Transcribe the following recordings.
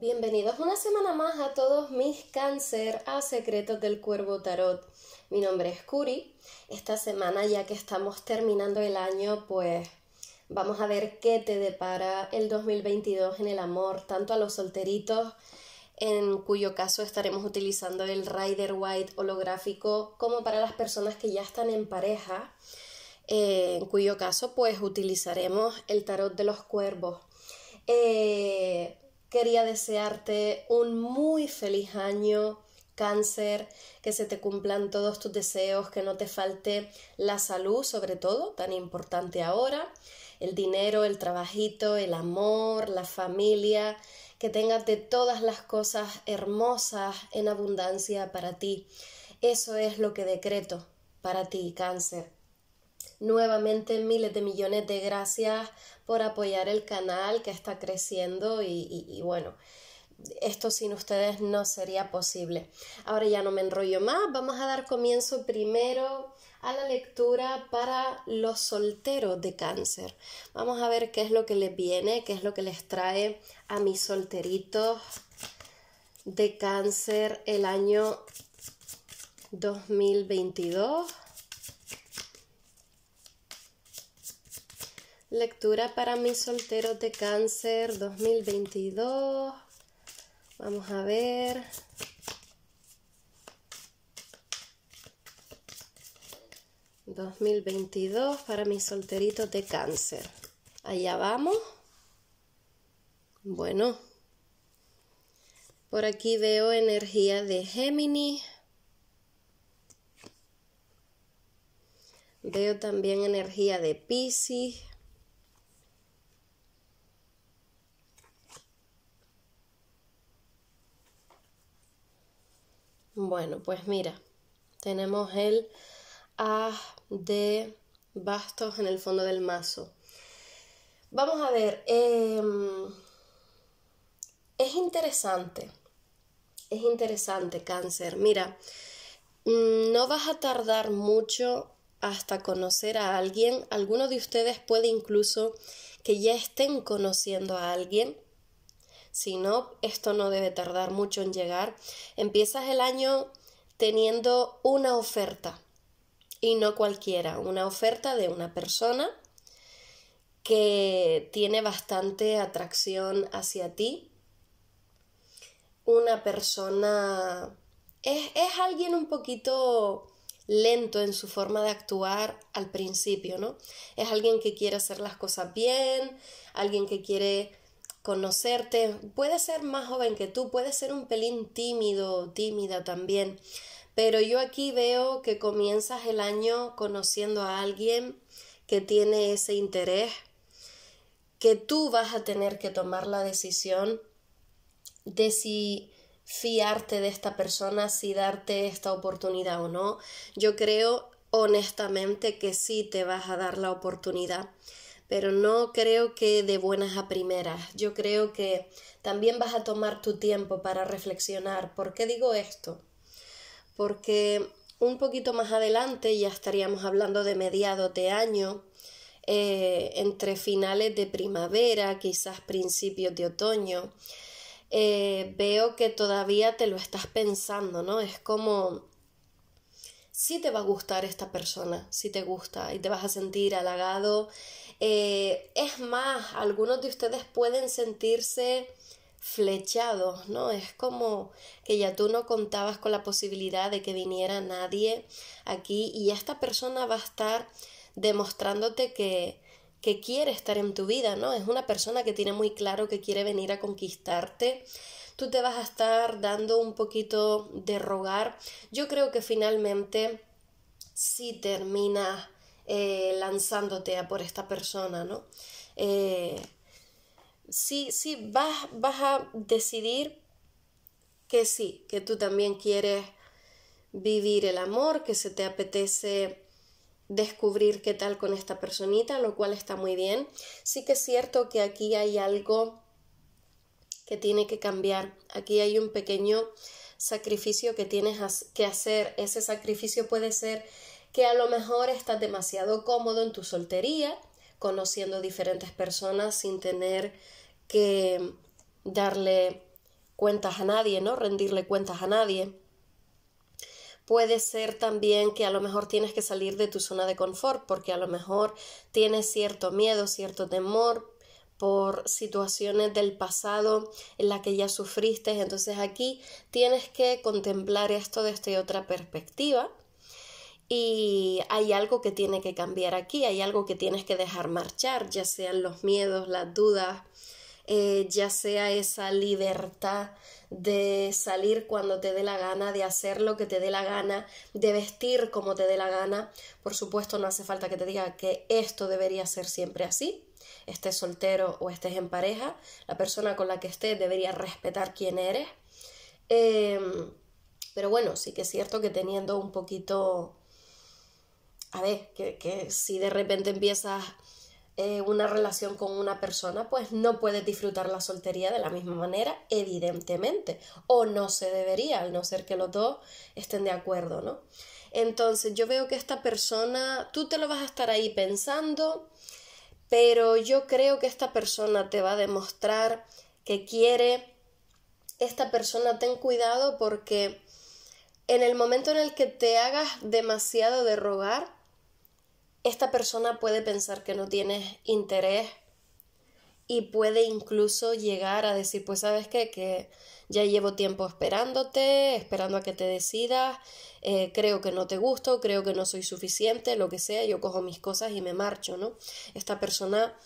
Bienvenidos una semana más a todos mis cáncer a secretos del cuervo tarot. Mi nombre es Curi. Esta semana ya que estamos terminando el año, pues vamos a ver qué te depara el 2022 en el amor, tanto a los solteritos, en cuyo caso estaremos utilizando el Rider White holográfico, como para las personas que ya están en pareja, eh, en cuyo caso pues utilizaremos el tarot de los cuervos. Eh, Quería desearte un muy feliz año, cáncer, que se te cumplan todos tus deseos, que no te falte la salud, sobre todo, tan importante ahora, el dinero, el trabajito, el amor, la familia, que tengas de todas las cosas hermosas en abundancia para ti. Eso es lo que decreto para ti, cáncer. Nuevamente miles de millones de gracias por apoyar el canal que está creciendo y, bueno, esto sin ustedes no sería posible. Ahora ya no me enrollo más, vamos a dar comienzo primero a la lectura para los solteros de cáncer. Vamos a ver qué es lo que les viene, qué es lo que les trae a mis solteritos de cáncer el año 2022. Lectura para mis solteros de cáncer 2022. Vamos a ver. ...2022 para mis solteritos de cáncer... ...allá vamos... ...bueno... ...por aquí veo energía de Géminis... ...veo también energía de Pisces... Bueno, pues mira, tenemos el A de bastos en el fondo del mazo. Vamos a ver, em, es interesante, es interesante cáncer. Mira, mm, no vas a tardar mucho hasta conocer a alguien. Algunos de ustedes puede incluso que ya estén conociendo a alguien si no, esto no debe tardar mucho en llegar. Empiezas el año teniendo una oferta y no cualquiera, una oferta de una persona que tiene bastante atracción hacia ti. Una persona es, es, alguien un poquito lento en su forma de actuar al principio, ¿no? Es alguien que quiere hacer las cosas bien, alguien que quiere conocerte. puede ser más joven que tú, puede ser un pelín tímido, tímida también, pero yo aquí veo que comienzas el año conociendo a alguien que tiene ese interés, que tú vas a tener que tomar la decisión de si fiarte de esta persona, si darte esta oportunidad o no. Yo creo honestamente que sí te vas a dar la oportunidad pero no creo que de buenas a primeras. Yo creo que también vas a tomar tu tiempo para reflexionar. ¿Por qué digo esto? Porque un poquito más adelante ya estaríamos hablando de mediados de año, eh, entre finales de primavera, quizás principios de otoño. Eh, veo que todavía te lo estás pensando, ¿no? Es como si sí te va a gustar esta persona, si te gusta y te vas a sentir halagado eh, es más, algunos de ustedes pueden sentirse flechados, ¿no? Es como que ya tú no contabas con la posibilidad de que viniera nadie aquí y esta persona va a estar demostrándote que, que quiere estar en tu vida, ¿no? Es una persona que tiene muy claro que quiere venir a conquistarte. Tú te vas a estar dando un poquito de rogar. Yo creo que finalmente si terminas eh, lanzándote a por esta persona, ¿no? Eh, sí, sí, vas, vas a decidir que sí, que tú también quieres vivir el amor, que se te apetece descubrir qué tal con esta personita, lo cual está muy bien. Sí que es cierto que aquí hay algo que tiene que cambiar. Aquí hay un pequeño sacrificio que tienes que hacer. Ese sacrificio puede ser que a lo mejor estás demasiado cómodo en tu soltería, conociendo diferentes personas sin tener que darle cuentas a nadie, ¿no? Rendirle cuentas a nadie. Puede ser también que a lo mejor tienes que salir de tu zona de confort porque a lo mejor tienes cierto miedo, cierto temor por situaciones del pasado en las que ya sufriste. Entonces aquí tienes que contemplar esto desde otra perspectiva y hay algo que tiene que cambiar aquí, hay algo que tienes que dejar marchar, ya sean los miedos, las dudas, eh, ya sea esa libertad de salir cuando te dé la gana, de hacer lo que te dé la gana, de vestir como te dé la gana. Por supuesto, no hace falta que te diga que esto debería ser siempre así, estés soltero o estés en pareja, la persona con la que estés debería respetar quién eres. Em, pero bueno, sí que es cierto que teniendo un poquito a ver, que, si de repente empiezas eh, una relación con una persona, pues no puedes disfrutar la soltería de la misma manera, evidentemente, o no se debería, a no ser que los dos estén de acuerdo, ¿no? Entonces yo veo que esta persona, tú te lo vas a estar ahí pensando, pero yo creo que esta persona te va a demostrar que quiere, esta persona ten cuidado porque en el momento en el que te hagas demasiado de rogar, esta persona puede pensar que no tienes interés y puede incluso llegar a decir, pues sabes qué, que ya llevo tiempo esperándote, esperando a que te decidas, eh, creo que no te gusto, creo que no soy suficiente, lo que sea, yo cojo mis cosas y me marcho, ¿no? Esta persona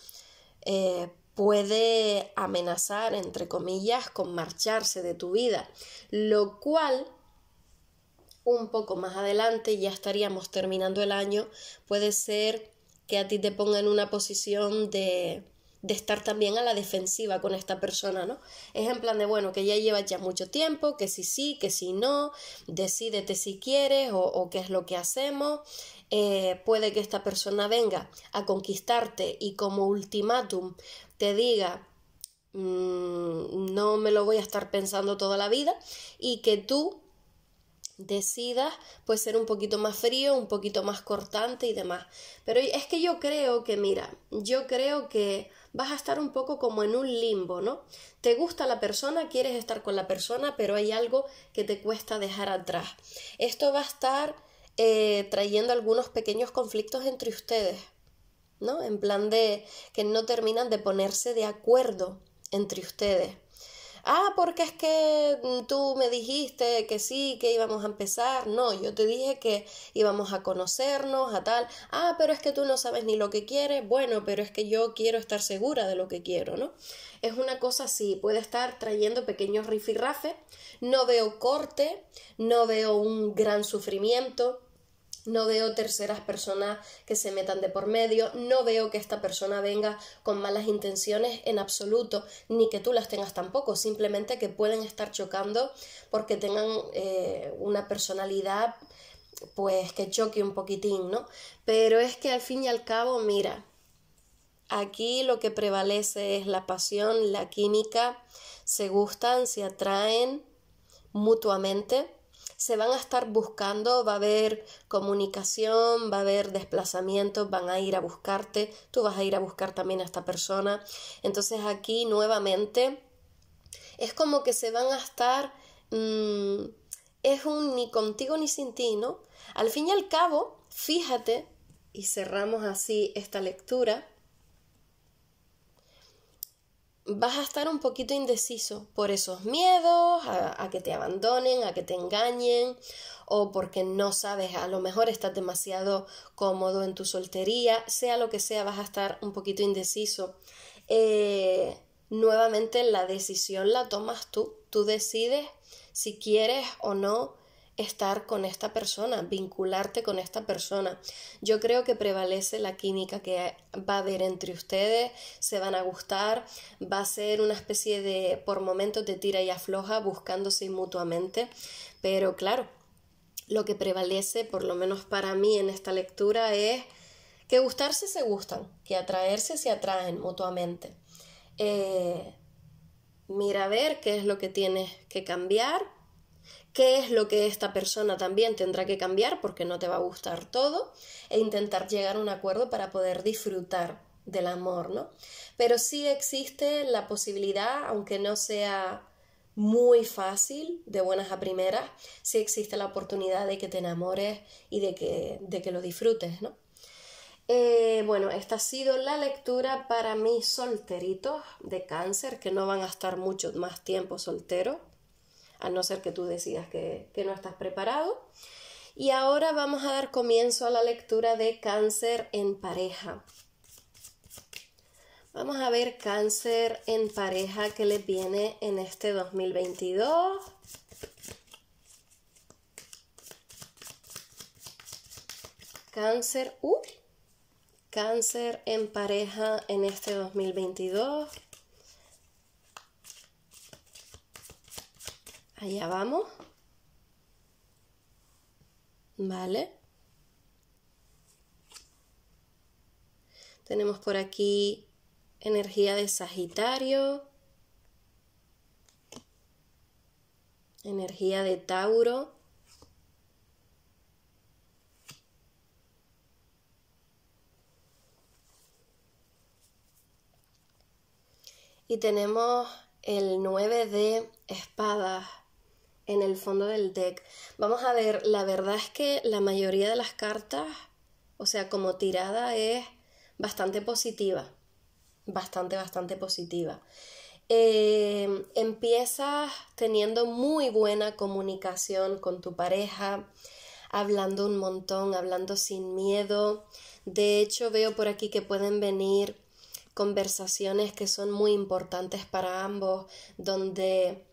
eh, puede amenazar, entre comillas, con marcharse de tu vida, lo cual un poco más adelante, ya estaríamos terminando el año, puede ser que a ti te ponga en una posición de, de estar también a la defensiva con esta persona, ¿no? Es en plan de, bueno, que ya llevas ya mucho tiempo, que si sí, que si no, decídete si quieres o, qué es lo que hacemos. Eh, puede que esta persona venga a conquistarte y como ultimátum te diga, mm, no me lo voy a estar pensando toda la vida y que tú decidas, pues ser un poquito más frío, un poquito más cortante y demás. Pero es que yo creo que, mira, yo creo que vas a estar un poco como en un limbo, ¿no? Te gusta la persona, quieres estar con la persona, pero hay algo que te cuesta dejar atrás. Esto va a estar eh, trayendo algunos pequeños conflictos entre ustedes, ¿no? En plan de que no terminan de ponerse de acuerdo entre ustedes ah, porque es que mm, tú me dijiste que sí, que íbamos a empezar, no, yo te dije que íbamos a conocernos, a tal, ah, pero es que tú no sabes ni lo que quieres, bueno, pero es que yo quiero estar segura de lo que quiero, ¿no? Es una cosa así, puede estar trayendo pequeños rifirrafes, no veo corte, no veo un gran sufrimiento, no veo terceras personas que se metan de por medio, no veo que esta persona venga con malas intenciones en absoluto, ni que tú las tengas tampoco, simplemente que pueden estar chocando porque tengan eh, una personalidad pues que choque un poquitín, ¿no? Pero es que al fin y al cabo, mira, aquí lo que prevalece es la pasión, la química, se gustan, se atraen mutuamente se van a estar buscando, va a haber comunicación, va a haber desplazamientos, van a ir a buscarte, tú vas a ir a buscar también a esta persona. Entonces aquí nuevamente es como que se van a estar, mm, es un ni contigo ni sin ti, ¿no? Al fin y al cabo, fíjate, y cerramos así esta lectura, vas a estar un poquito indeciso por esos miedos, a, que te abandonen, a que te engañen, o porque no sabes, a lo mejor estás demasiado cómodo en tu soltería, sea lo que sea, vas a estar un poquito indeciso. Eh, nuevamente la decisión la tomas tú, tú decides si quieres o no estar con esta persona, vincularte con esta persona. Yo creo que prevalece la química que va a haber entre ustedes, se van a gustar, va a ser una especie de por momentos de tira y afloja buscándose mutuamente, pero claro, lo que prevalece, por lo menos para mí en esta lectura, es que gustarse se gustan, que atraerse se atraen mutuamente. Eh, mira a ver qué es lo que tienes que cambiar qué es lo que esta persona también tendrá que cambiar porque no te va a gustar todo e intentar llegar a un acuerdo para poder disfrutar del amor, ¿no? Pero sí existe la posibilidad, aunque no sea muy fácil, de buenas a primeras, sí existe la oportunidad de que te enamores y de que, de que lo disfrutes, ¿no? Eh, bueno, esta ha sido la lectura para mis solteritos de cáncer que no van a estar mucho más tiempo solteros a no ser que tú decidas que, no estás preparado. Y ahora vamos a dar comienzo a la lectura de cáncer en pareja. Vamos a ver cáncer en pareja que les viene en este 2022. Cáncer, cáncer en pareja en este 2022. Allá vamos. ¿Vale? Tenemos por aquí energía de Sagitario, energía de Tauro. Y tenemos el 9 de espadas en el fondo del deck. Vamos a ver, la verdad es que la mayoría de las cartas, o sea, como tirada es bastante positiva. Bastante, bastante positiva. Eh, empiezas teniendo muy buena comunicación con tu pareja, hablando un montón, hablando sin miedo. De hecho, veo por aquí que pueden venir conversaciones que son muy importantes para ambos, donde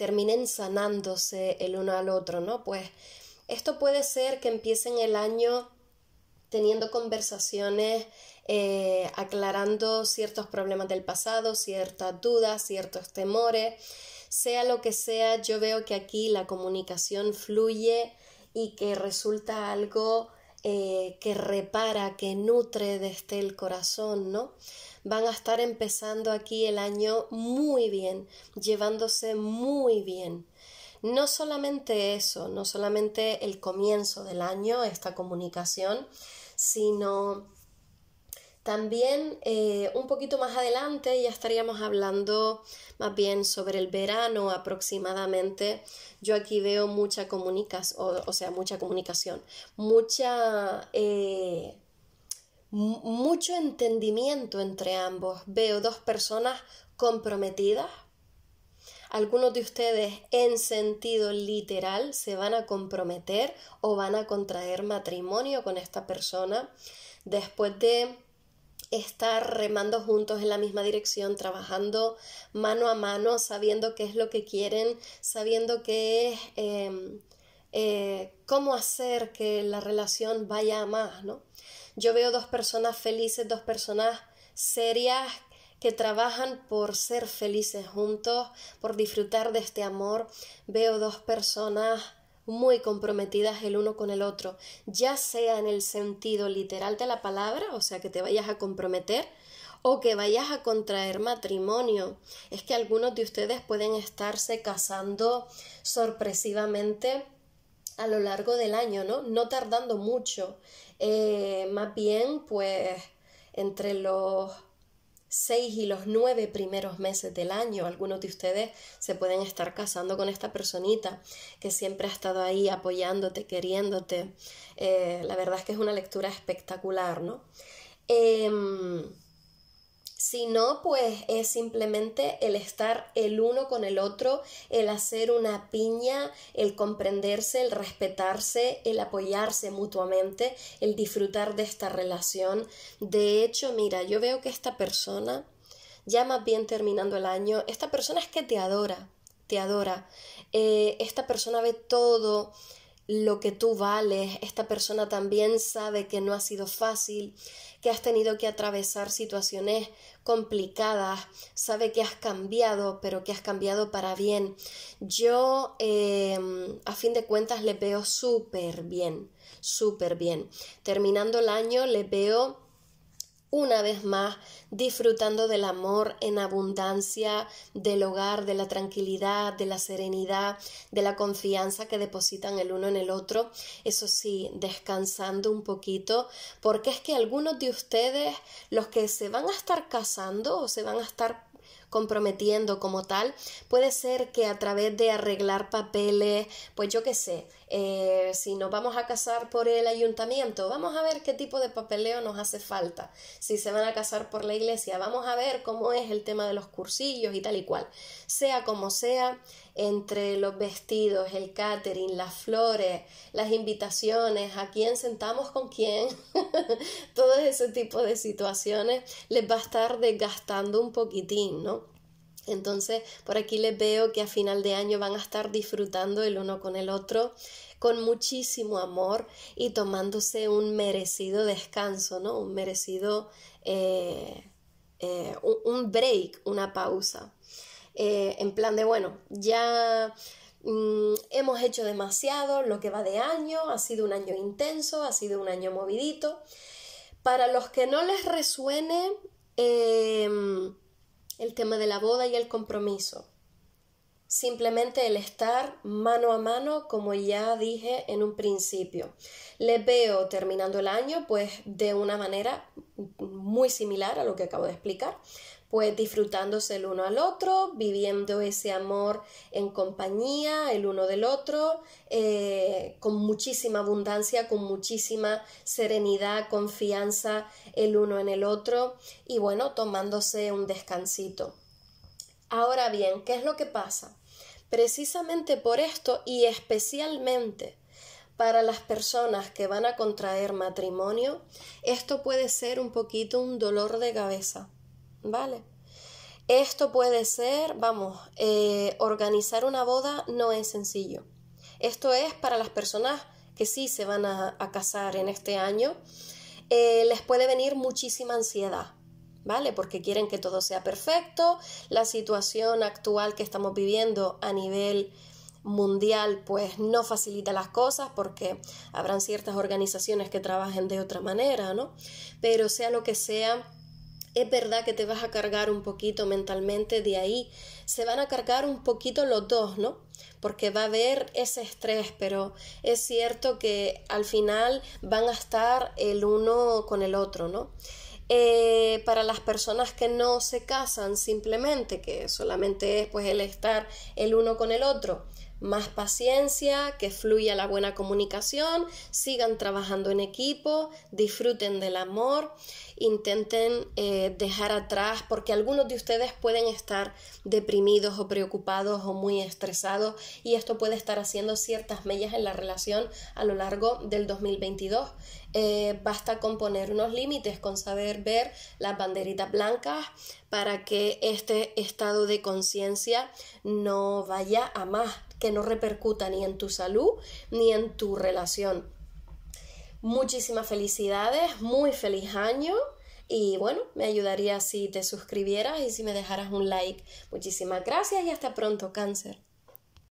terminen sanándose el uno al otro, ¿no? Pues esto puede ser que empiecen el año teniendo conversaciones, eh, aclarando ciertos problemas del pasado, ciertas dudas, ciertos temores, sea lo que sea, yo veo que aquí la comunicación fluye y que resulta algo eh, que repara, que nutre desde el corazón, ¿no? Van a estar empezando aquí el año muy bien, llevándose muy bien. No solamente eso, no solamente el comienzo del año, esta comunicación, sino también eh, un poquito más adelante ya estaríamos hablando más bien sobre el verano aproximadamente. Yo aquí veo mucha comunicación, o, sea, mucha comunicación, mucha... Eh, mucho entendimiento entre ambos. Veo dos personas comprometidas. Algunos de ustedes en sentido literal se van a comprometer o van a contraer matrimonio con esta persona después de estar remando juntos en la misma dirección, trabajando mano a mano, sabiendo qué es lo que quieren, sabiendo qué es, em, eh, cómo hacer que la relación vaya a más, ¿no? Yo veo dos personas felices, dos personas serias que trabajan por ser felices juntos, por disfrutar de este amor. Veo dos personas muy comprometidas el uno con el otro, ya sea en el sentido literal de la palabra, o sea, que te vayas a comprometer, o que vayas a contraer matrimonio. Es que algunos de ustedes pueden estarse casando sorpresivamente a lo largo del año, ¿no? No tardando mucho. Eh, más bien, pues, entre los seis y los nueve primeros meses del año. Algunos de ustedes se pueden estar casando con esta personita que siempre ha estado ahí apoyándote, queriéndote. Eh, la verdad es que es una lectura espectacular, ¿no? Em, si no, pues es simplemente el estar el uno con el otro, el hacer una piña, el comprenderse, el respetarse, el apoyarse mutuamente, el disfrutar de esta relación. De hecho, mira, yo veo que esta persona, ya más bien terminando el año, esta persona es que te adora, te adora. Eh, esta persona ve todo, lo que tú vales. Esta persona también sabe que no ha sido fácil, que has tenido que atravesar situaciones complicadas, sabe que has cambiado, pero que has cambiado para bien. Yo, em, a fin de cuentas, le veo súper bien, súper bien. Terminando el año, le veo una vez más disfrutando del amor en abundancia, del hogar, de la tranquilidad, de la serenidad, de la confianza que depositan el uno en el otro. Eso sí, descansando un poquito, porque es que algunos de ustedes, los que se van a estar casando o se van a estar comprometiendo como tal, puede ser que a través de arreglar papeles, pues yo qué sé, eh, si nos vamos a casar por el ayuntamiento, vamos a ver qué tipo de papeleo nos hace falta, si se van a casar por la iglesia, vamos a ver cómo es el tema de los cursillos y tal y cual. Sea como sea, entre los vestidos, el catering, las flores, las invitaciones, a quién sentamos con quién, todo ese tipo de situaciones les va a estar desgastando un poquitín, ¿no? Entonces, por aquí les veo que a final de año van a estar disfrutando el uno con el otro con muchísimo amor y tomándose un merecido descanso, ¿no? Un merecido, eh, eh, un break, una pausa. Eh, en plan de, bueno, ya mm, hemos hecho demasiado lo que va de año, ha sido un año intenso, ha sido un año movidito. Para los que no les resuene, el tema de la boda y el compromiso. Simplemente el estar mano a mano, como ya dije en un principio. Les veo terminando el año, pues de una manera muy similar a lo que acabo de explicar, pues disfrutándose el uno al otro, viviendo ese amor en compañía el uno del otro, eh, con muchísima abundancia, con muchísima serenidad, confianza el uno en el otro y bueno, tomándose un descansito. Ahora bien, ¿qué es lo que pasa? Precisamente por esto y especialmente para las personas que van a contraer matrimonio, esto puede ser un poquito un dolor de cabeza ¿vale? Esto puede ser, vamos, eh, organizar una boda no es sencillo. Esto es para las personas que sí se van a, casar en este año. Eh, les puede venir muchísima ansiedad, ¿vale? Porque quieren que todo sea perfecto. La situación actual que estamos viviendo a nivel mundial pues no facilita las cosas porque habrán ciertas organizaciones que trabajen de otra manera, ¿no? Pero sea lo que sea, es verdad que te vas a cargar un poquito mentalmente de ahí, se van a cargar un poquito los dos, ¿no? Porque va a haber ese estrés, pero es cierto que al final van a estar el uno con el otro, ¿no? Eh, para las personas que no se casan simplemente, que solamente es pues el estar el uno con el otro, más paciencia, que fluya la buena comunicación, sigan trabajando en equipo, disfruten del amor, intenten eh, dejar atrás, porque algunos de ustedes pueden estar deprimidos o preocupados o muy estresados y esto puede estar haciendo ciertas mellas en la relación a lo largo del 2022. Eh, basta con poner unos límites, con saber ver las banderitas blancas para que este estado de conciencia no vaya a más, que no repercuta ni en tu salud ni en tu relación. Muchísimas felicidades, muy feliz año. Y bueno, me ayudaría si te suscribieras y si me dejaras un like. Muchísimas gracias y hasta pronto, cáncer.